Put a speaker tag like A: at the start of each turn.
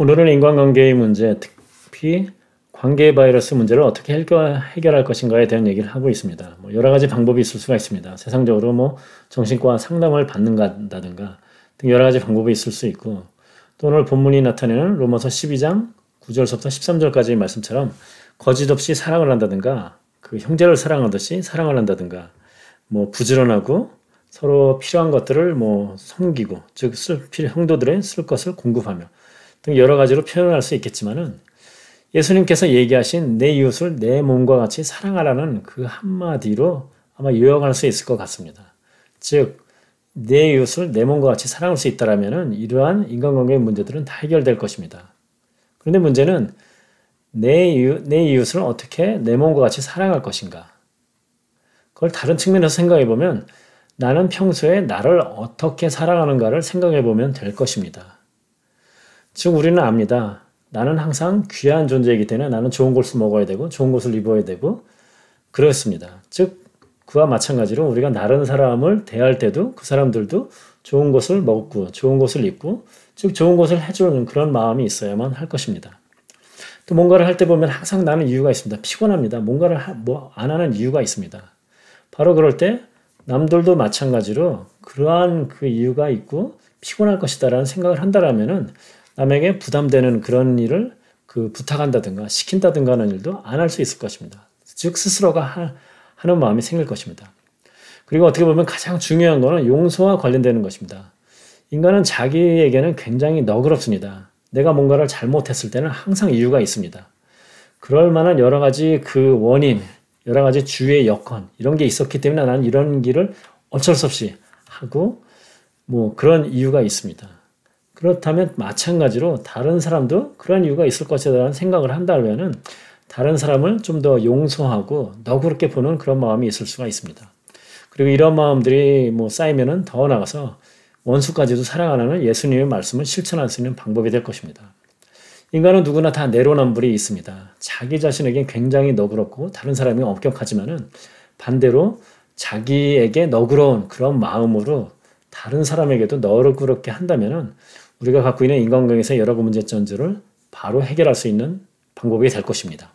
A: 오늘은 뭐 인간관계의 문제, 특히 관계 바이러스 문제를 어떻게 해결할 것인가에 대한 얘기를 하고 있습니다. 뭐 여러 가지 방법이 있을 수가 있습니다. 세상적으로 뭐 정신과 상담을 받는다든가 등 여러 가지 방법이 있을 수 있고 또 오늘 본문이 나타내는 로마서 12장 9절서부터 13절까지의 말씀처럼 거짓 없이 사랑을 한다든가 그 형제를 사랑하듯이 사랑을 한다든가 뭐 부지런하고 서로 필요한 것들을 뭐 섬기고 즉 쓸 필요 형도들의 쓸 것을 공급하며 등 여러 가지로 표현할 수 있겠지만은 예수님께서 얘기하신 내 이웃을 내 몸과 같이 사랑하라는 그 한마디로 아마 요약할 수 있을 것 같습니다. 즉, 내 이웃을 내 몸과 같이 사랑할 수있다라면 이러한 인간관계의 문제들은 다 해결될 것입니다. 그런데 문제는 내, 이웃, 내 이웃을 어떻게 내 몸과 같이 사랑할 것인가? 그걸 다른 측면에서 생각해 보면 나는 평소에 나를 어떻게 사랑하는가를 생각해 보면 될 것입니다. 즉 우리는 압니다. 나는 항상 귀한 존재이기 때문에 나는 좋은 것을 먹어야 되고 좋은 것을 입어야 되고 그렇습니다. 즉 그와 마찬가지로 우리가 다른 사람을 대할 때도 그 사람들도 좋은 것을 먹고 좋은 것을 입고 즉 좋은 것을 해주는 그런 마음이 있어야만 할 것입니다. 또 뭔가를 할 때 보면 항상 나는 이유가 있습니다. 피곤합니다. 뭔가를 뭐 안 하는 이유가 있습니다. 바로 그럴 때 남들도 마찬가지로 그러한 그 이유가 있고 피곤할 것이다라는 생각을 한다라면은 남에게 부담되는 그런 일을 그 부탁한다든가 시킨다든가 하는 일도 안 할 수 있을 것입니다. 즉 스스로가 하, 하는 마음이 생길 것입니다. 그리고 어떻게 보면 가장 중요한 것은 용서와 관련되는 것입니다. 인간은 자기에게는 굉장히 너그럽습니다. 내가 뭔가를 잘못했을 때는 항상 이유가 있습니다. 그럴 만한 여러 가지 그 원인, 여러 가지 주의 여건 이런 게 있었기 때문에 나는 이런 길을 어쩔 수 없이 하고 뭐 그런 이유가 있습니다. 그렇다면 마찬가지로 다른 사람도 그런 이유가 있을 것이라는 생각을 한다면은 다른 사람을 좀 더 용서하고 너그럽게 보는 그런 마음이 있을 수가 있습니다. 그리고 이런 마음들이 뭐 쌓이면은 더 나가서 원수까지도 사랑하는 예수님의 말씀을 실천할 수 있는 방법이 될 것입니다. 인간은 누구나 다 내로남불이 있습니다. 자기 자신에게 굉장히 너그럽고 다른 사람이 엄격하지만은 반대로 자기에게 너그러운 그런 마음으로 다른 사람에게도 너그럽게 한다면은 우리가 갖고 있는 인간관계에서 여러 문제 점들을 바로 해결할 수 있는 방법이 될 것입니다.